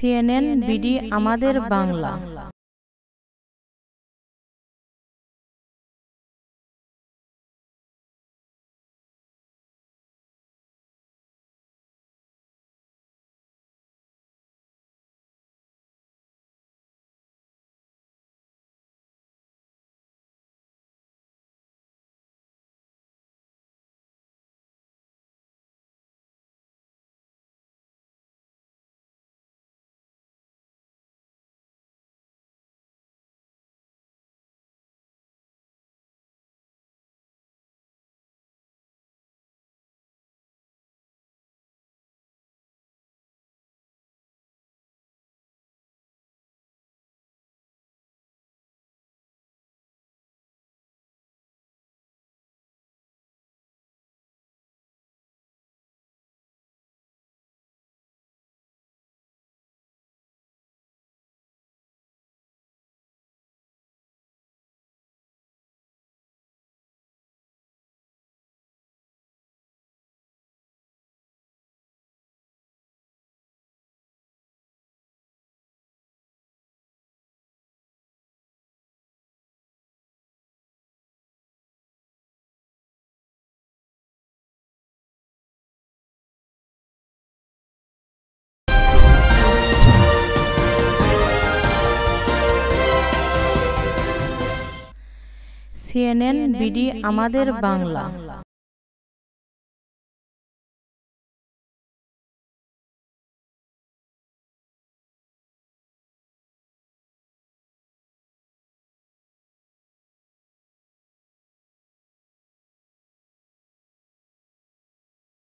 CNN BD আমাদের Bangla CNN BD আমাদের বাংলা